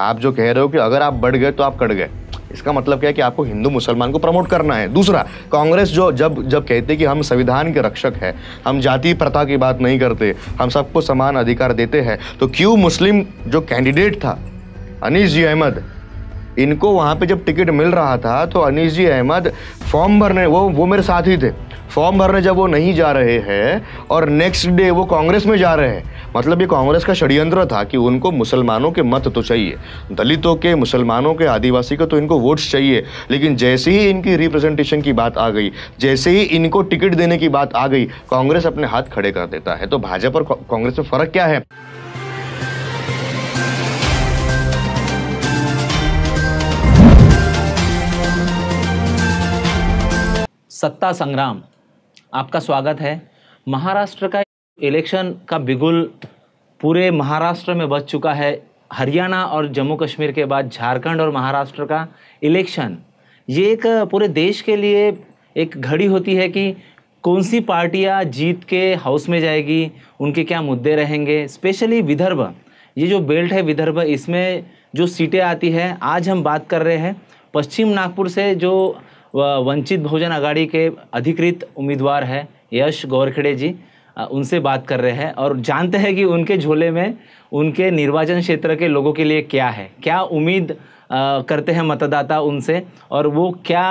आप जो कह रहे हो कि अगर आप बढ़ गए तो आप कट गए इसका मतलब क्या है कि आपको हिंदू मुसलमान को प्रमोट करना है दूसरा कांग्रेस जो जब जब कहते कि हम संविधान के रक्षक हैं हम जाति प्रथा की बात नहीं करते हम सबको समान अधिकार देते हैं तो क्यों मुस्लिम जो कैंडिडेट था अनीस जी अहमद इनको वहाँ पे जब टिकट मिल रहा था तो अनीस जी अहमद फॉर्म भरने वो वो मेरे साथ ही थे फॉर्म भरने जब वो नहीं जा रहे हैं और नेक्स्ट डे वो कांग्रेस में जा रहे हैं मतलब ये कांग्रेस का षड्यंत्र था कि उनको मुसलमानों के मत तो चाहिए दलितों के मुसलमानों के आदिवासी के तो इनको वोट्स चाहिए लेकिन जैसे ही इनकी रिप्रेजेंटेशन की बात आ गई जैसे ही इनको टिकट देने की बात आ गई कांग्रेस अपने हाथ खड़े कर देता है तो भाजपा और कांग्रेस में फ़र्क क्या है सत्ता संग्राम आपका स्वागत है महाराष्ट्र का इलेक्शन का बिगुल पूरे महाराष्ट्र में बच चुका है हरियाणा और जम्मू कश्मीर के बाद झारखंड और महाराष्ट्र का इलेक्शन ये एक पूरे देश के लिए एक घड़ी होती है कि कौन सी पार्टियाँ जीत के हाउस में जाएगी उनके क्या मुद्दे रहेंगे स्पेशली विदर्भ ये जो बेल्ट है विदर्भ इसमें जो सीटें आती है आज हम बात कर रहे हैं पश्चिम नागपुर से जो वंचित बहुजन आघाड़ी के अधिकृत उम्मीदवार है यश गौरखेड़े जी उनसे बात कर रहे हैं और जानते हैं कि उनके झोले में उनके निर्वाचन क्षेत्र के लोगों के लिए क्या है क्या उम्मीद करते हैं मतदाता उनसे और वो क्या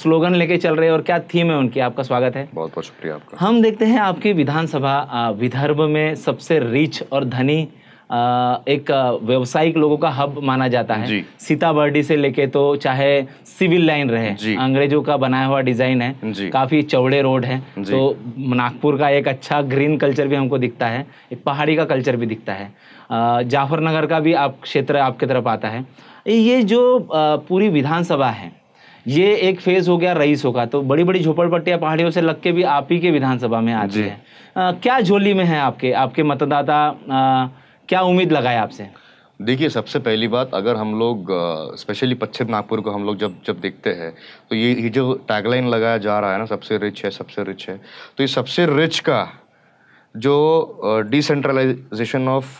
स्लोगन लेके चल रहे हैं और क्या थीम है उनकी आपका स्वागत है बहुत बहुत शुक्रिया आपका हम देखते हैं आपकी विधानसभा विदर्भ में सबसे रिच और धनी एक व्यवसायिक लोगों का हब माना जाता है सीताबर्डी से लेके तो चाहे सिविल लाइन रहे अंग्रेजों का बनाया हुआ डिजाइन है काफी चौड़े रोड है तो नागपुर का एक अच्छा ग्रीन कल्चर भी हमको दिखता है एक पहाड़ी का कल्चर भी दिखता है जाफरनगर का भी आप क्षेत्र आपके तरफ आता है ये जो पूरी विधानसभा है ये एक फेज हो गया रईसों का तो बड़ी बड़ी झोपड़पट्टियां पहाड़ियों से लग के भी आप ही के विधानसभा में आती है आ, क्या झोली में है आपके आपके मतदाता क्या उम्मीद लगाए आपसे देखिए सबसे पहली बात अगर हम लोग स्पेशली पश्चिम नागपुर को हम लोग जब जब देखते हैं तो ये ये जो टैगलाइन लगाया जा रहा है ना सबसे रिच है सबसे रिच है तो ये सबसे रिच का जो डिसेंट्रलाइजेशन ऑफ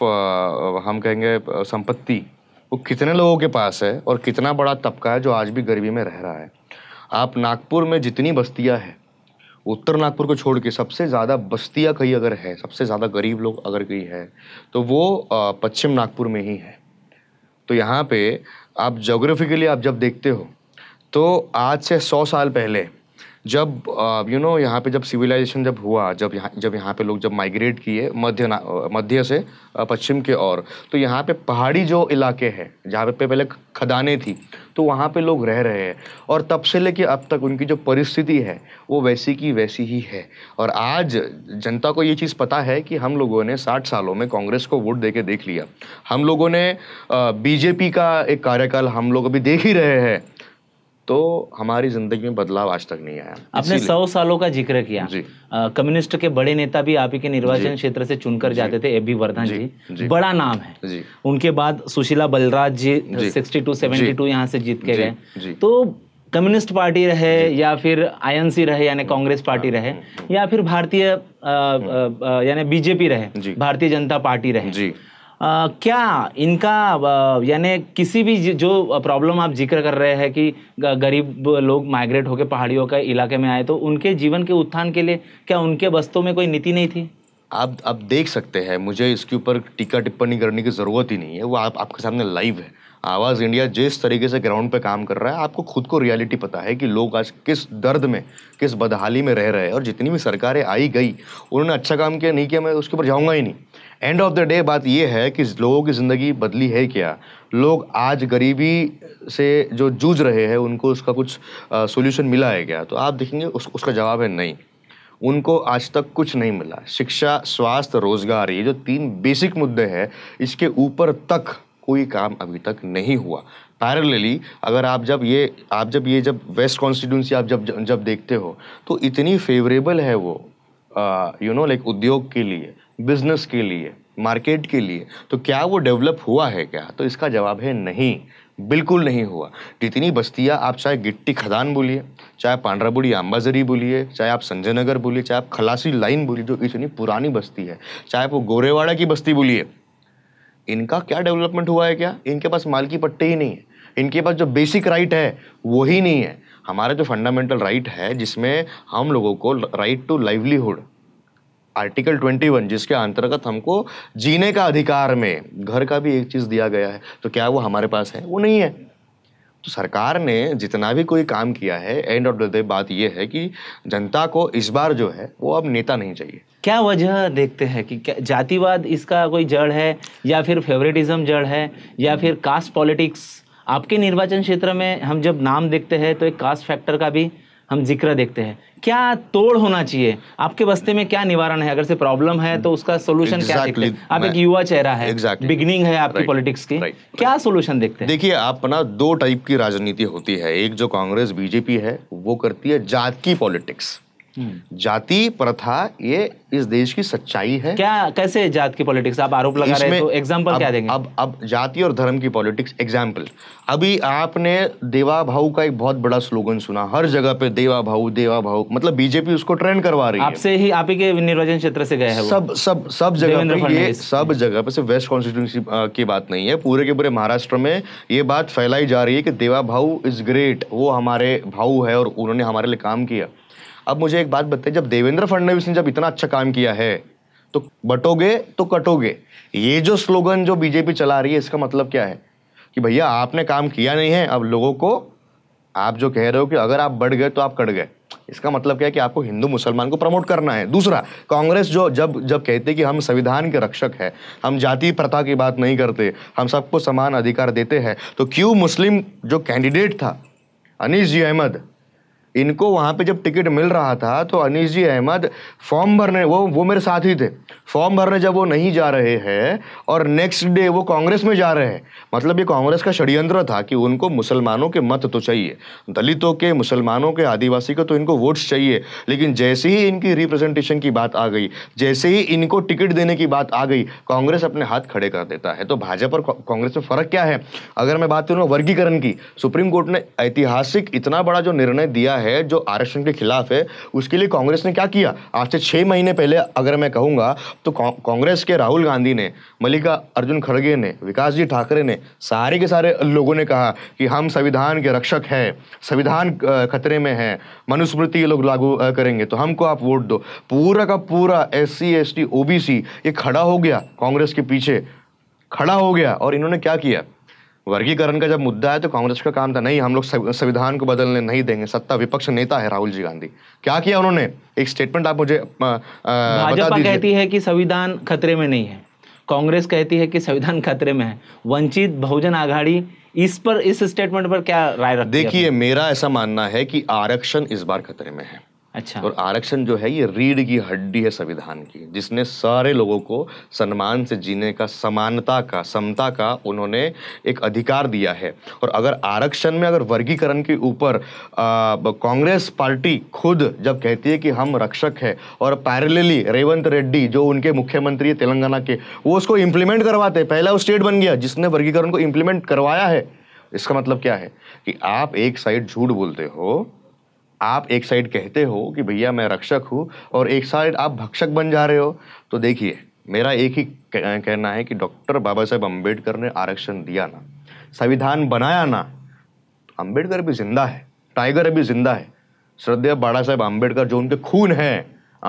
हम कहेंगे संपत्ति वो कितने लोगों के पास है और कितना बड़ा तबका है जो आज भी गरीबी में रह रहा है आप नागपुर में जितनी बस्तियाँ हैं उत्तर नागपुर को छोड़ के सबसे ज़्यादा बस्तियाँ कहीं अगर है सबसे ज़्यादा गरीब लोग अगर कहीं है तो वो पश्चिम नागपुर में ही है तो यहाँ पे आप जोग्राफिकली आप जब देखते हो तो आज से सौ साल पहले जब यू नो यहाँ पे जब सिविलाइजेशन जब हुआ जब यहाँ जब यहाँ पे लोग जब माइग्रेट किए मध्य मध्य से पश्चिम के ओर तो यहाँ पे पहाड़ी जो इलाके हैं जहाँ पे पहले खदाने थी तो वहाँ पे लोग रह रहे हैं और तब से लेके अब तक उनकी जो परिस्थिति है वो वैसी की वैसी ही है और आज जनता को ये चीज़ पता है कि हम लोगों ने साठ सालों में कांग्रेस को वोट दे के देख लिया हम लोगों ने बीजेपी का एक कार्यकाल हम लोग अभी देख ही रहे हैं तो हमारी ज़िंदगी में बदलाव आज तक नहीं आया आपने सौ सालों का जिक्र किया कम्युनिस्ट के बड़े नेता भी आप ही के निर्वाचन क्षेत्र से चुनकर जाते थे एबी वर्धन जी, जी जी बड़ा नाम है जी उनके बाद Sushila Balraj ji sixty two seventy two यहाँ से जीत के गए तो कम्युनिस्ट पार्टी रहे या फिर आईएनसी रहे यानी हाँ। कांग्रेस पार्टी रहे हाँ। या फिर भारतीय यानी बीजेपी रहे भारतीय जनता पार्टी रहे जी आ, क्या इनका यानी किसी भी जो प्रॉब्लम आप जिक्र कर रहे हैं कि गरीब लोग माइग्रेट होकर पहाड़ियों के इलाके में आए तो उनके जीवन के उत्थान के लिए क्या उनके बस्तों में कोई नीति नहीं थी आप आप देख सकते हैं मुझे इसके ऊपर टीका टिप्पणी करने की ज़रूरत ही नहीं है वो आप, आपके सामने लाइव है आवाज़ इंडिया जिस तरीके से ग्राउंड पे काम कर रहा है आपको खुद को रियलिटी पता है कि लोग आज किस दर्द में किस बदहाली में रह रहे हैं और जितनी भी सरकारें आई गई उन्होंने अच्छा काम किया नहीं किया मैं उसके ऊपर जाऊँगा ही नहीं एंड ऑफ द डे बात यह है कि लोगों की ज़िंदगी बदली है क्या लोग आज गरीबी से जो जूझ रहे हैं उनको उसका कुछ सोल्यूशन मिला है क्या तो आप देखेंगे उस, उसका जवाब है नहीं उनको आज तक कुछ नहीं मिला शिक्षा स्वास्थ्य रोजगार ये जो तीन बेसिक मुद्दे हैं इसके ऊपर तक कोई काम अभी तक नहीं हुआ पैरेलली अगर आप जब ये आप जब ये जब वेस्ट कॉन्स्टिट्यूंसी आप जब जब देखते हो तो इतनी फेवरेबल है वो यू नो लाइक उद्योग के लिए बिजनेस के लिए मार्केट के लिए तो क्या वो डेवलप हुआ है क्या तो इसका जवाब है नहीं बिल्कुल नहीं हुआ जितनी बस्तियाँ आप चाहे गिट्टी खदान बोलिए चाहे पांड्रापुड़ी अम्बाजरी बोलिए चाहे आप संजय नगर बोलिए चाहे आप खलासी लाइन बोलिए जो इतनी पुरानी बस्ती है चाहे वो गोरेवाड़ा की बस्ती बोलिए इनका क्या डेवलपमेंट हुआ है क्या इनके पास माल की पट्टी ही नहीं है इनके पास जो बेसिक राइट है वो ही नहीं है हमारा जो फंडामेंटल राइट है जिसमें हम लोगों को राइट टू लाइवलीहुड आर्टिकल 21 जिसके अंतर्गत हमको जीने का अधिकार में घर का भी एक चीज़ दिया गया है तो क्या वो हमारे पास है वो नहीं है तो सरकार ने जितना भी कोई काम किया है एंड ऑफ द डे बात यह है कि जनता को इस बार जो है वो अब नेता नहीं चाहिए क्या वजह देखते हैं कि क्या जातिवाद इसका कोई जड़ है या फिर फेवरेटिज्म जड़ है या फिर कास्ट पॉलिटिक्स आपके निर्वाचन क्षेत्र में हम जब नाम देखते हैं तो एक कास्ट फैक्टर का भी हम जिक्र देखते हैं क्या तोड़ होना चाहिए आपके बस्ते में क्या निवारण है अगर से प्रॉब्लम है तो उसका सोल्यूशन exactly, क्या देखते हैं आप एक युवा चेहरा है exactly, बिगनिंग है आपकी right, पॉलिटिक्स की right, right, क्या सोल्यूशन देखते हैं देखिए आप ना दो टाइप की राजनीति होती है एक जो कांग्रेस बीजेपी है वो करती है जात की पॉलिटिक्स हम्म। जाति प्रथा ये इस देश की सच्चाई है क्या कैसे जात की पॉलिटिक्स आप आरोप लगा रहे हैं तो एग्जांपल क्या देंगे अब अब जाति और धर्म की पॉलिटिक्स एग्जांपल अभी आपने देवा भाऊ का एक बहुत बड़ा स्लोगन सुना हर जगह पे देवा भाऊ देवा भाऊ मतलब बीजेपी उसको ट्रेंड करवा रही है आपसे ही आप ही के निर्वाचन क्षेत्र से गए हैं सब सब सब जगह ये सब जगह पे सिर्फ वेस्ट कॉन्स्टिट्यूंसी की बात नहीं है पूरे के पूरे महाराष्ट्र में ये बात फैलाई जा रही है कि देवा भाऊ इज ग्रेट वो हमारे भाऊ है और उन्होंने हमारे लिए काम किया अब मुझे एक बात बताइए जब देवेंद्र फडणवीस ने जब इतना अच्छा काम किया है तो बटोगे तो कटोगे ये जो स्लोगन जो बीजेपी चला रही है इसका मतलब क्या है कि भैया आपने काम किया नहीं है अब लोगों को आप जो कह रहे हो कि अगर आप बढ़ गए तो आप कट गए इसका मतलब क्या है कि आपको हिंदू मुसलमान को प्रमोट करना है दूसरा कांग्रेस जो जब जब कहते कि हम संविधान के रक्षक हैं हम जाति प्रथा की बात नहीं करते हम सबको समान अधिकार देते हैं तो क्यों मुस्लिम जो कैंडिडेट था अनीस जी अहमद इनको वहाँ पे जब टिकट मिल रहा था तो अनिश जी अहमद फॉर्म भरने वो वो मेरे साथ ही थे फॉर्म भरने जब वो नहीं जा रहे हैं और नेक्स्ट डे वो कांग्रेस में जा रहे हैं मतलब ये कांग्रेस का षड्यंत्र था कि उनको मुसलमानों के मत तो चाहिए दलितों के मुसलमानों के आदिवासी को तो इनको वोट्स चाहिए लेकिन जैसे ही इनकी रिप्रेजेंटेशन की बात आ गई जैसे ही इनको टिकट देने की बात आ गई कांग्रेस अपने हाथ खड़े कर देता है तो भाजपा और कांग्रेस में फ़र्क क्या है अगर मैं बात करूँ वर्गीकरण की सुप्रीम कोर्ट ने ऐतिहासिक इतना बड़ा जो निर्णय दिया है है जो आरक्षण के खिलाफ है उसके लिए कांग्रेस ने क्या किया आज से छह महीने पहले अगर मैं कहूंगा तो कांग्रेस के राहुल गांधी ने मल्लिका अर्जुन खड़गे ने विकास जी ठाकरे ने सारे के सारे लोगों ने कहा कि हम संविधान के रक्षक हैं संविधान खतरे में है मनुस्मृति ये लोग लागू करेंगे तो हमको आप वोट दो पूरा का पूरा एस सी एस सी ये खड़ा हो गया कांग्रेस के पीछे खड़ा हो गया और इन्होंने क्या किया वर्गीकरण का जब मुद्दा है तो कांग्रेस का काम था नहीं हम लोग संविधान को बदलने नहीं देंगे सत्ता विपक्ष नेता है राहुल जी गांधी क्या किया उन्होंने एक स्टेटमेंट आप मुझे भाजपा कहती है कि संविधान खतरे में नहीं है कांग्रेस कहती है कि संविधान खतरे में है वंचित बहुजन आघाड़ी इस पर इस स्टेटमेंट पर क्या राय देखिए मेरा ऐसा मानना है कि आरक्षण इस बार खतरे में है अच्छा और आरक्षण जो है ये रीढ़ की हड्डी है संविधान की जिसने सारे लोगों को सम्मान से जीने का समानता का समता का उन्होंने एक अधिकार दिया है और अगर आरक्षण में अगर वर्गीकरण के ऊपर कांग्रेस पार्टी खुद जब कहती है कि हम रक्षक है और पैरेलली रेवंत रेड्डी जो उनके मुख्यमंत्री है तेलंगाना के वो उसको इम्प्लीमेंट करवाते पहला वो स्टेट बन गया जिसने वर्गीकरण को इम्प्लीमेंट करवाया है इसका मतलब क्या है कि आप एक साइड झूठ बोलते हो आप एक साइड कहते हो कि भैया मैं रक्षक हूँ और एक साइड आप भक्षक बन जा रहे हो तो देखिए मेरा एक ही कहना है कि डॉक्टर बाबा साहेब अम्बेडकर ने आरक्षण दिया ना संविधान बनाया ना तो अम्बेडकर भी जिंदा है टाइगर अभी जिंदा है श्रद्धेय बाड़ा साहेब अम्बेडकर जो उनके खून है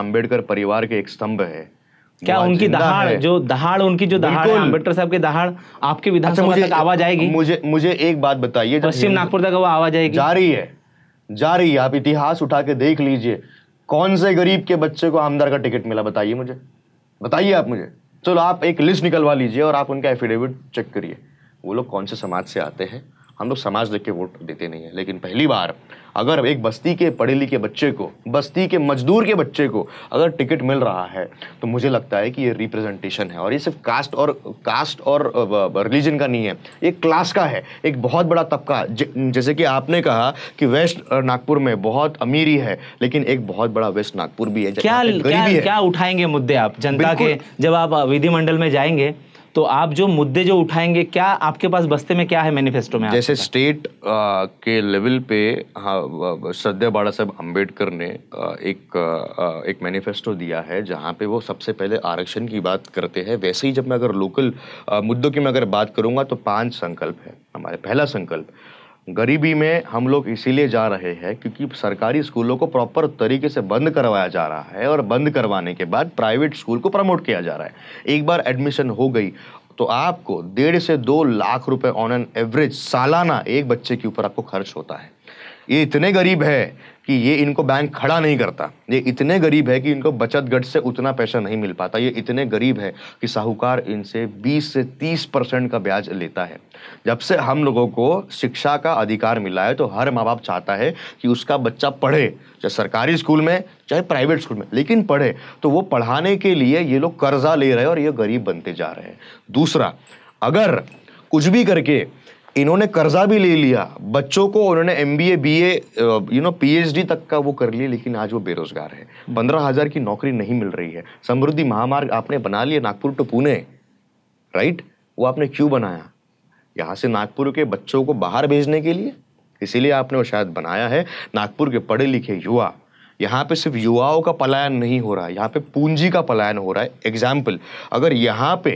अम्बेडकर परिवार के एक स्तंभ है क्या उनकी दहाड़ जो दहाड़ उनकी जो दहाड़ अम्बेडकर साहब की दहाड़ आपके विधानसभा अच्छा, तक आवाज आएगी मुझे मुझे एक बात बताइए पश्चिम नागपुर तक वो आवाज आएगी जा रही है जा रही है आप इतिहास उठा के देख लीजिए कौन से गरीब के बच्चे को आमदार का टिकट मिला बताइए मुझे बताइए आप मुझे चलो आप एक लिस्ट निकलवा लीजिए और आप उनका एफिडेविट चेक करिए वो लोग कौन से समाज से आते हैं हम लोग समाज देख के वोट देते नहीं है लेकिन पहली बार अगर एक बस्ती के पढ़े लिखे बच्चे को बस्ती के मजदूर के बच्चे को अगर टिकट मिल रहा है तो मुझे लगता है कि ये रिप्रेजेंटेशन है और ये सिर्फ कास्ट और कास्ट और रिलीजन का नहीं है एक क्लास का है एक बहुत बड़ा तबका जैसे कि आपने कहा कि वेस्ट नागपुर में बहुत अमीरी है लेकिन एक बहुत बड़ा वेस्ट नागपुर भी है क्या क्या, क्या उठाएंगे मुद्दे आप जनता के जब आप विधिमंडल में जाएंगे तो आप जो मुद्दे जो उठाएंगे क्या आपके पास बस्ते में क्या है मैनिफेस्टो में जैसे स्टेट आ, के लेवल पे हाँ सद्या बाड़ा साहब अम्बेडकर ने आ, एक आ, एक मैनिफेस्टो दिया है जहाँ पे वो सबसे पहले आरक्षण की बात करते हैं वैसे ही जब मैं अगर लोकल मुद्दों की मैं अगर बात करूँगा तो पांच संकल्प है हमारे पहला संकल्प गरीबी में हम लोग इसीलिए जा रहे हैं क्योंकि सरकारी स्कूलों को प्रॉपर तरीके से बंद करवाया जा रहा है और बंद करवाने के बाद प्राइवेट स्कूल को प्रमोट किया जा रहा है एक बार एडमिशन हो गई तो आपको डेढ़ से दो लाख रुपए ऑन एन एवरेज सालाना एक बच्चे के ऊपर आपको खर्च होता है ये इतने गरीब है कि ये इनको बैंक खड़ा नहीं करता ये इतने गरीब है कि इनको बचत गट से उतना पैसा नहीं मिल पाता ये इतने गरीब है कि साहूकार इनसे 20 से 30 परसेंट का ब्याज लेता है जब से हम लोगों को शिक्षा का अधिकार मिला है तो हर माँ बाप चाहता है कि उसका बच्चा पढ़े चाहे सरकारी स्कूल में चाहे प्राइवेट स्कूल में लेकिन पढ़े तो वो पढ़ाने के लिए ये लोग कर्जा ले रहे हैं और ये गरीब बनते जा रहे हैं दूसरा अगर कुछ भी करके इन्होंने कर्जा भी ले लिया बच्चों को उन्होंने M B A B A you know P H D तक का वो कर लिया लेकिन आज वो बेरोजगार है हम्म। पंद्रह हज़ार की नौकरी नहीं मिल रही है समृद्धि महामार्ग आपने बना लिया नागपुर टू पुणे राइट वो आपने क्यों बनाया यहाँ से नागपुर के बच्चों को बाहर भेजने के लिए इसीलिए आपने वो शायद बनाया है नागपुर के पढ़े लिखे युवा यहाँ पे सिर्फ युवाओं का पलायन नहीं हो रहा है यहाँ पे पूंजी का पलायन हो रहा है एग्जाम्पल अगर यहाँ पे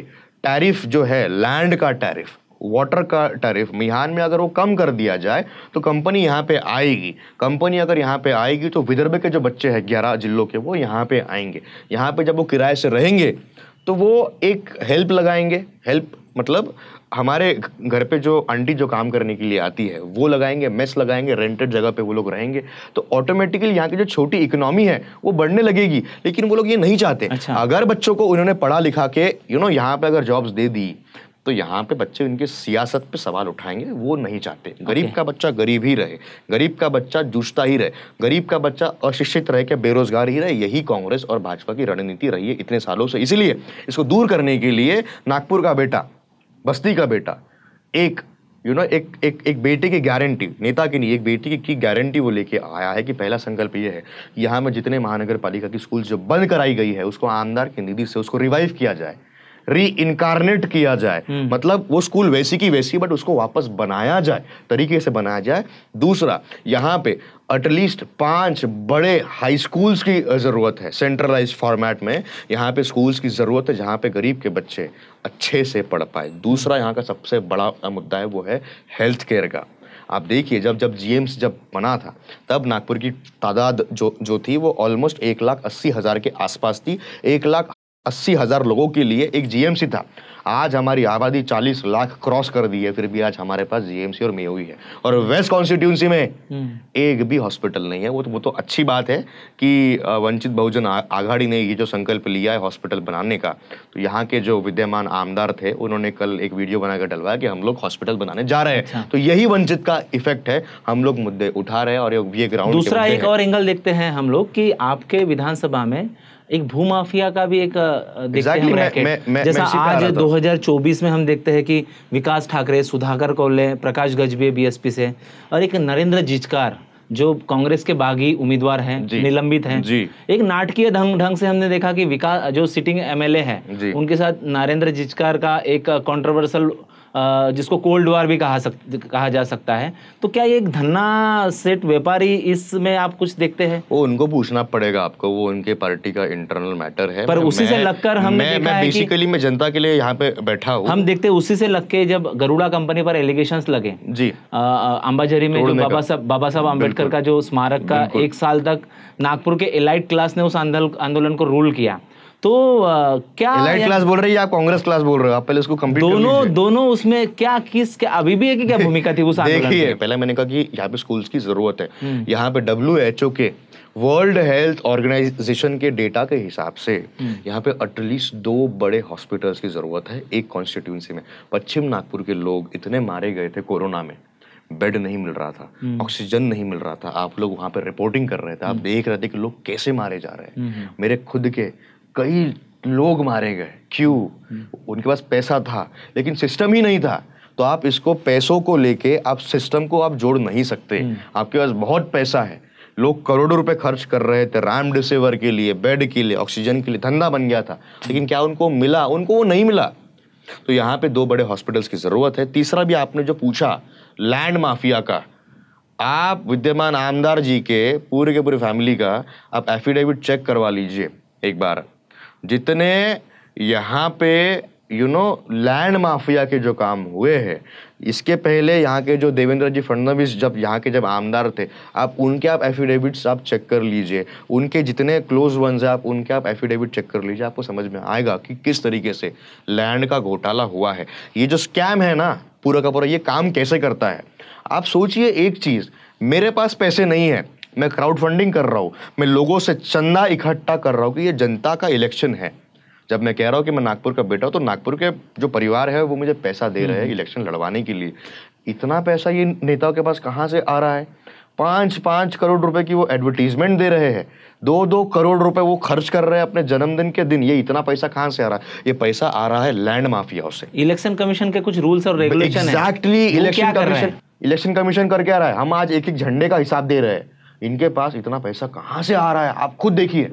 टैरिफ जो है लैंड का टैरिफ वाटर का टैरिफ मिहान में अगर वो कम कर दिया जाए तो कंपनी यहाँ पे आएगी कंपनी अगर यहाँ पे आएगी तो विदर्भ के जो बच्चे हैं ग्यारह जिलों के वो यहाँ पे आएंगे यहाँ पे जब वो किराए से रहेंगे तो वो एक हेल्प लगाएंगे हेल्प मतलब हमारे घर पे जो आंटी जो काम करने के लिए आती है वो लगाएंगे मेस लगाएंगे रेंटेड जगह पे वो लोग रहेंगे तो ऑटोमेटिकली यहाँ की जो छोटी इकोनॉमी है वो बढ़ने लगेगी लेकिन वो लोग ये नहीं चाहते अच्छा। अगर बच्चों को उन्होंने पढ़ा लिखा के यू नो यहाँ पे अगर जॉब्स दे दी तो यहाँ पे बच्चे उनके सियासत पे सवाल उठाएंगे वो नहीं चाहते गरीब okay. का बच्चा गरीब ही रहे गरीब का बच्चा जूझता ही रहे गरीब का बच्चा अशिक्षित रहे क्या बेरोजगार ही रहे यही कांग्रेस और भाजपा की रणनीति रही है इतने सालों से इसीलिए इसको दूर करने के लिए नागपुर का बेटा बस्ती का बेटा एक यू you नो know, एक एक एक बेटे की गारंटी नेता की नहीं एक बेटी की, की गारंटी वो लेके आया है कि पहला संकल्प ये है यहाँ में जितने महानगर पालिका की स्कूल जो बंद कराई गई है उसको आमदार की निधि से उसको रिवाइव किया जाए री इनकारनेट किया जाए हम्म। मतलब वो स्कूल वैसी की वैसी बट उसको वापस बनाया जाए तरीके से बनाया जाए दूसरा यहाँ पे एटलीस्ट पांच बड़े हाई स्कूल्स की ज़रूरत है सेंट्रलाइज फॉर्मेट में यहाँ पे स्कूल्स की ज़रूरत है जहाँ पे गरीब के बच्चे अच्छे से पढ़ पाए दूसरा यहाँ का सबसे बड़ा मुद्दा है वो है हेल्थ केयर का आप देखिए जब जब जी जब बना था तब नागपुर की तादाद जो जो थी वो ऑलमोस्ट एक लाख अस्सी हज़ार के आसपास थी एक लाख अस्सी हज़ार लोगों के लिए एक जीएमसी था आज हमारी आबादी 40 लाख क्रॉस कर दी है फिर भी आज हमारे पास जीएमसी और मेयो ही है और वेस्ट कॉन्स्टिट्यूंसी में हम्म। एक भी हॉस्पिटल नहीं है वो तो वो तो अच्छी बात है कि वंचित बहुजन आघाड़ी ने ये जो संकल्प लिया है हॉस्पिटल बनाने का तो यहाँ के जो विद्यमान आमदार थे उन्होंने कल एक वीडियो बनाकर डलवाया कि हम लोग हॉस्पिटल बनाने जा रहे हैं अच्छा। तो यही वंचित का इफेक्ट है हम लोग मुद्दे उठा रहे हैं और ये ग्राउंड दूसरा एक और एंगल देखते हैं हम लोग की आपके विधानसभा में एक भूमाफिया का भी एक देखते exactly, हैं मैं, मैं, मैं, जैसा मैं आज 2024 में हम देखते हैं कि विकास ठाकरे सुधाकर कौले प्रकाश गजबे बीएसपी से और एक नरेंद्र जिचकार जो कांग्रेस के बागी उम्मीदवार हैं निलंबित हैं एक नाटकीय ढंग ढंग से हमने देखा कि विकास जो सिटिंग एमएलए हैं उनके साथ नरेंद्र जिचकार का एक कंट्रोवर्सल जिसको कोल्ड वार भी कहा सक कहा जा सकता है तो क्या ये एक धन्ना सेट व्यापारी इसमें आप कुछ देखते हैं वो उनको पूछना पड़ेगा आपको वो उनके पार्टी का इंटरनल मैटर है पर उसी से लगकर हम बेसिकली मैं जनता के लिए यहाँ पे बैठा हूँ हम देखते हैं उसी से लग के जब गरुड़ा कंपनी पर एलिगेशन लगे जी अम्बाझरी में जो बाबा साहब बाबा साहब अम्बेडकर का जो स्मारक का एक साल तक नागपुर के एलाइट क्लास ने उस आंदोलन को रूल किया तो आ, क्या एलाइट क्लास बोल रही है या कांग्रेस क्लास बोल रहे हो आप पहले उसको कंप्लीट दोनों दोनों उसमें क्या किस क्या अभी भी है कि क्या भूमिका थी उस देखिए पहले मैंने कहा कि यहाँ पे स्कूल्स की जरूरत है हम्म। यहाँ पे डब्ल्यू एच ओ के वर्ल्ड हेल्थ ऑर्गेनाइजेशन के डेटा के हिसाब से हम्म। यहाँ पे एटलीस्ट दो बड़े हॉस्पिटल्स की ज़रूरत है एक कॉन्स्टिट्यूंसी में पश्चिम नागपुर के लोग इतने मारे गए थे कोरोना में बेड नहीं मिल रहा था ऑक्सीजन हम्म। नहीं मिल रहा था आप लोग वहां पर रिपोर्टिंग कर रहे थे आप देख रहे थे कि लोग कैसे मारे जा रहे हैं मेरे खुद के कई लोग मारे गए क्यों हम्म। उनके पास पैसा था लेकिन सिस्टम ही नहीं था तो आप इसको पैसों को लेके आप सिस्टम को आप जोड़ नहीं सकते हम्म। आपके पास बहुत पैसा है लोग करोड़ों रुपए खर्च कर रहे थे राम डिसेवर के लिए बेड के लिए ऑक्सीजन के लिए धंधा बन गया था लेकिन क्या उनको मिला उनको वो नहीं मिला तो यहाँ पे दो बड़े हॉस्पिटल्स की ज़रूरत है तीसरा भी आपने जो पूछा लैंड माफिया का आप विद्यमान आमदार जी के पूरे के पूरे फैमिली का आप एफिडेविट चेक करवा लीजिए एक बार जितने यहाँ पे यू नो लैंड माफिया के जो काम हुए हैं इसके पहले यहाँ के जो देवेंद्र जी फडनवीस जब यहाँ के जब आमदार थे आप उनके आप एफिडेविट्स आप चेक कर लीजिए उनके जितने क्लोज वंस हैं आप उनके आप एफिडेविट चेक कर लीजिए आपको समझ में आएगा कि किस तरीके से लैंड का घोटाला हुआ है ये जो स्कैम है ना पूरा का पूरा ये काम कैसे करता है आप सोचिए एक चीज़ मेरे पास पैसे नहीं है मैं क्राउड फंडिंग कर रहा हूँ मैं लोगों से चंदा इकट्ठा कर रहा हूँ कि ये जनता का इलेक्शन है जब मैं कह रहा हूँ कि मैं नागपुर का बेटा हूँ तो नागपुर के जो परिवार है वो मुझे पैसा दे रहे हैं इलेक्शन हम्म। लड़वाने के लिए इतना पैसा ये नेताओं के पास कहाँ से आ रहा है पाँच पाँच करोड़ रुपए की वो एडवर्टीजमेंट दे रहे हैं दो दो करोड़ रुपए वो खर्च कर रहे हैं अपने जन्मदिन के दिन ये इतना पैसा कहाँ से आ रहा है ये पैसा आ रहा है लैंड माफियाओं से इलेक्शन कमीशन के कुछ रूल्स और regulation exactly election commission election commission करके आ रहा है हम आज एक एक झंडे का हिसाब दे रहे हैं इनके पास इतना पैसा कहाँ से आ रहा है आप खुद देखिए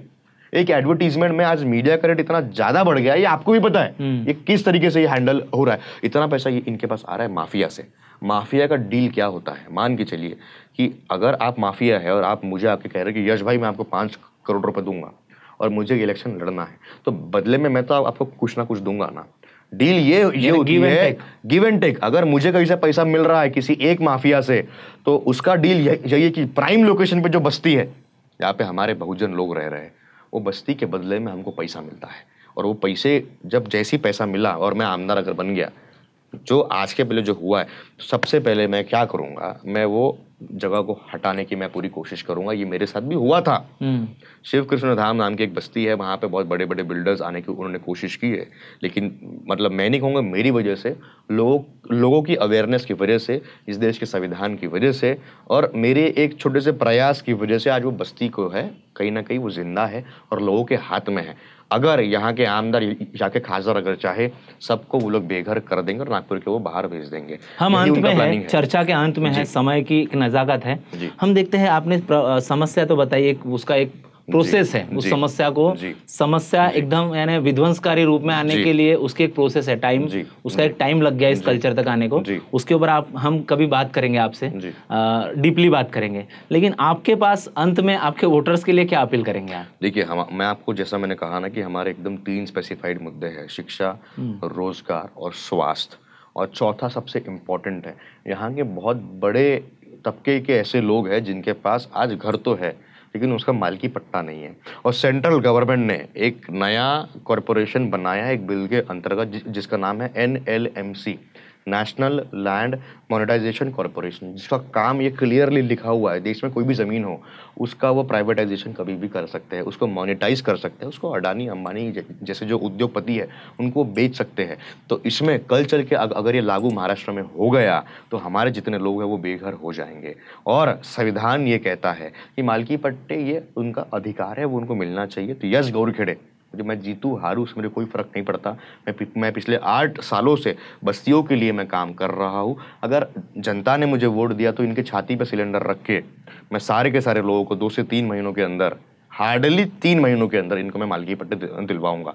एक एडवर्टीजमेंट में आज मीडिया का रेट इतना ज्यादा बढ़ गया ये आपको भी पता है हम्म। ये किस तरीके से ये हैंडल हो रहा है इतना पैसा ये इनके पास आ रहा है माफिया से माफिया का डील क्या होता है मान के चलिए कि अगर आप माफिया है और आप मुझे आपके कह रहे हैं कि यश भाई मैं आपको पाँच करोड़ रुपए दूंगा और मुझे इलेक्शन लड़ना है तो बदले में मैं तो आपको कुछ ना कुछ दूंगा ना डील ये ये होती है गिव एंड टेक अगर मुझे कहीं से पैसा मिल रहा है किसी एक माफिया से तो उसका डील यही है कि प्राइम लोकेशन पे जो बस्ती है यहाँ पे हमारे बहुजन लोग रह रहे हैं वो बस्ती के बदले में हमको पैसा मिलता है और वो पैसे जब जैसी पैसा मिला और मैं आमदार अगर बन गया जो आज के पहले जो हुआ है सबसे पहले मैं क्या करूँगा मैं वो जगह को हटाने की मैं पूरी कोशिश करूंगा ये मेरे साथ भी हुआ था हम्म। शिव कृष्ण धाम नाम की एक बस्ती है वहाँ पे बहुत बड़े बड़े बिल्डर्स आने की उन्होंने कोशिश की है लेकिन मतलब मैं नहीं कहूँगा मेरी वजह से लोग लोगों की अवेयरनेस की वजह से इस देश के संविधान की वजह से और मेरे एक छोटे से प्रयास की वजह से आज वो बस्ती को है कहीं ना कहीं वो जिंदा है और लोगों के हाथ में है अगर यहाँ के आमदार यहाँ के खासदार अगर चाहे सबको वो लोग बेघर कर देंगे और नागपुर के वो बाहर भेज देंगे हम अंत में है, है चर्चा के अंत में है समय की एक नज़ाकत है हम देखते हैं आपने समस्या तो बताई एक उसका एक प्रोसेस है उस समस्या को समस्या एकदम यानी विध्वंसकारी रूप में आने के लिए उसकी एक प्रोसेस है टाइम उसका एक टाइम लग गया इस कल्चर तक आने को उसके ऊपर आप हम कभी बात करेंगे आपसे डीपली बात करेंगे लेकिन आपके पास अंत में आपके वोटर्स के लिए क्या अपील करेंगे आप देखिए हम मैं आपको जैसा मैंने कहा ना कि हमारे एकदम तीन स्पेसिफाइड मुद्दे हैं शिक्षा हम्म। रोजगार और स्वास्थ्य और चौथा सबसे इम्पोर्टेंट है यहाँ के बहुत बड़े तबके के ऐसे लोग हैं जिनके पास आज घर तो है लेकिन उसका मालकी पट्टा नहीं है और सेंट्रल गवर्नमेंट ने एक नया कॉरपोरेशन बनाया है एक बिल के अंतर्गत जिसका नाम है N national land monetization corporation जिसका काम ये क्लियरली लिखा हुआ है देश में कोई भी ज़मीन हो उसका वो प्राइवेटाइजेशन कभी भी कर सकते हैं उसको मोनेटाइज कर सकते हैं उसको अडानी अंबानी जैसे जो उद्योगपति है उनको बेच सकते हैं तो इसमें कल चल के अगर ये लागू महाराष्ट्र में हो गया तो हमारे जितने लोग हैं वो बेघर हो जाएंगे और संविधान ये कहता है कि मालकी पट्टे ये उनका अधिकार है वो उनको मिलना चाहिए तो यश गौरखेड़े जो मैं जीतूँ हारू उसमें मेरे कोई फ़र्क नहीं पड़ता मैं मैं पिछले आठ सालों से बस्तियों के लिए मैं काम कर रहा हूँ अगर जनता ने मुझे वोट दिया तो इनके छाती पर सिलेंडर रख के मैं सारे के सारे लोगों को दो से तीन महीनों के अंदर हार्डली तीन महीनों के अंदर इनको मैं मालकी पट्टे दिलवाऊँगा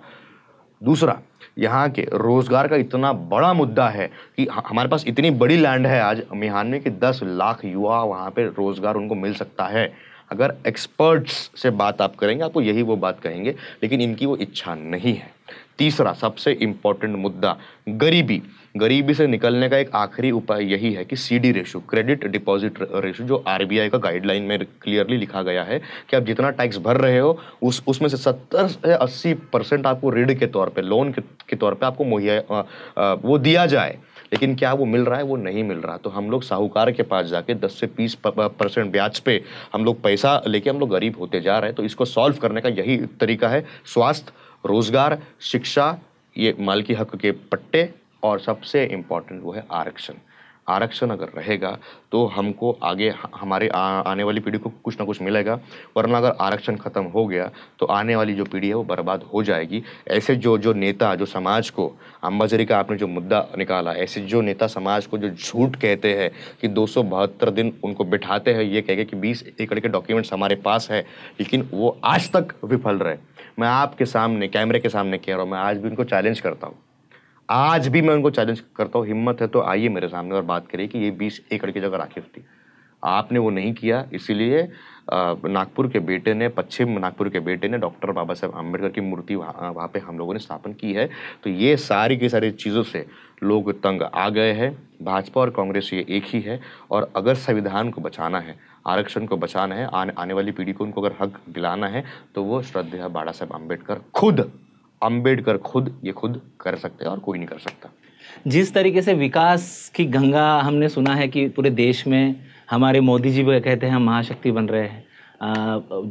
दूसरा यहाँ के रोज़गार का इतना बड़ा मुद्दा है कि हमारे पास इतनी बड़ी लैंड है आज मिहान में कि दस लाख युवा वहाँ पर रोज़गार उनको मिल सकता है अगर एक्सपर्ट्स से बात आप करेंगे आपको यही वो बात कहेंगे लेकिन इनकी वो इच्छा नहीं है तीसरा सबसे इम्पॉर्टेंट मुद्दा गरीबी गरीबी से निकलने का एक आखिरी उपाय यही है कि C D ratio credit deposit ratio जो आई का गाइडलाइन में क्लियरली लिखा गया है कि आप जितना टैक्स भर रहे हो उस उसमें से सत्तर से अस्सी परसेंट आपको ऋण के तौर पे लोन के, के तौर पे आपको मुहैया वो दिया जाए लेकिन क्या वो मिल रहा है वो नहीं मिल रहा तो हम लोग साहूकार के पास जाके दस से बीस परसेंट ब्याज पे हम लोग पैसा लेके हम लोग गरीब होते जा रहे हैं तो इसको सॉल्व करने का यही तरीका है स्वास्थ्य रोजगार शिक्षा ये मालकी हक के पट्टे और सबसे इम्पॉर्टेंट वो है आरक्षण आरक्षण अगर रहेगा तो हमको आगे हमारे आ, आने वाली पीढ़ी को कुछ ना कुछ मिलेगा वरना अगर आरक्षण खत्म हो गया तो आने वाली जो पीढ़ी है वो बर्बाद हो जाएगी ऐसे जो जो नेता जो समाज को अम्बाजरी का आपने जो मुद्दा निकाला ऐसे जो नेता समाज को जो झूठ कहते हैं कि दो दिन उनको बिठाते हैं ये कह के कि बीस एकड़ के डॉक्यूमेंट्स हमारे पास है लेकिन वो आज तक विफल रहे मैं आपके सामने कैमरे के सामने कह रहा हूँ मैं आज भी उनको चैलेंज करता हूँ आज भी मैं उनको चैलेंज करता हूँ हिम्मत है तो आइए मेरे सामने और बात करिए कि ये बीस एकड़ की जगह राखी होती आपने वो नहीं किया इसीलिए नागपुर के बेटे ने पश्चिम नागपुर के बेटे ने डॉक्टर बाबा साहेब आम्बेडकर की मूर्ति वहाँ वहाँ पर हम लोगों ने स्थापन की है तो ये सारी की सारी चीज़ों से लोग तंग आ गए हैं भाजपा और कांग्रेस ये एक ही है और अगर संविधान को बचाना है आरक्षण को बचाना है आने, आने वाली पीढ़ी को उनको अगर हक दिलाना है तो वो श्रद्धा बाड़ा साहेब अम्बेडकर खुद अंबेडकर खुद ये खुद कर सकते हैं और कोई नहीं कर सकता जिस तरीके से विकास की गंगा हमने सुना है कि पूरे देश में हमारे मोदी जी कहते हैं हम महाशक्ति बन रहे हैं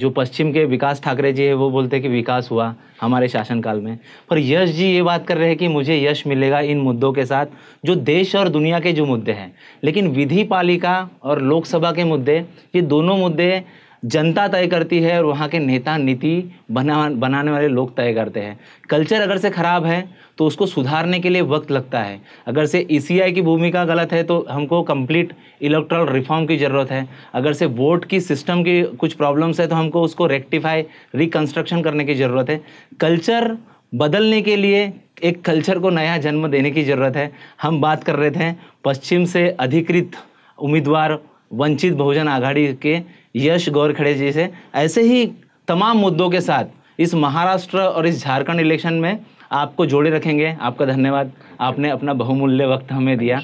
जो पश्चिम के विकास ठाकरे जी है वो बोलते हैं कि विकास हुआ हमारे शासनकाल में पर यश जी ये बात कर रहे हैं कि मुझे यश मिलेगा इन मुद्दों के साथ जो देश और दुनिया के जो मुद्दे हैं लेकिन विधि पालिका और लोकसभा के मुद्दे ये दोनों मुद्दे जनता तय करती है और वहाँ के नेता नीति बना बनाने वाले लोग तय करते हैं कल्चर अगर से ख़राब है तो उसको सुधारने के लिए वक्त लगता है अगर से ई e की भूमिका गलत है तो हमको कंप्लीट इलेक्ट्रल रिफॉर्म की ज़रूरत है अगर से वोट की सिस्टम की कुछ प्रॉब्लम्स है तो हमको उसको रेक्टिफाई रिकन्स्ट्रक्शन करने की ज़रूरत है कल्चर बदलने के लिए एक कल्चर को नया जन्म देने की ज़रूरत है हम बात कर रहे थे पश्चिम से अधिकृत उम्मीदवार वंचित बहुजन आघाड़ी के यश गौरखड़े जी से ऐसे ही तमाम मुद्दों के साथ इस महाराष्ट्र और इस झारखंड इलेक्शन में आपको जोड़े रखेंगे आपका धन्यवाद आपने अपना बहुमूल्य वक्त हमें दिया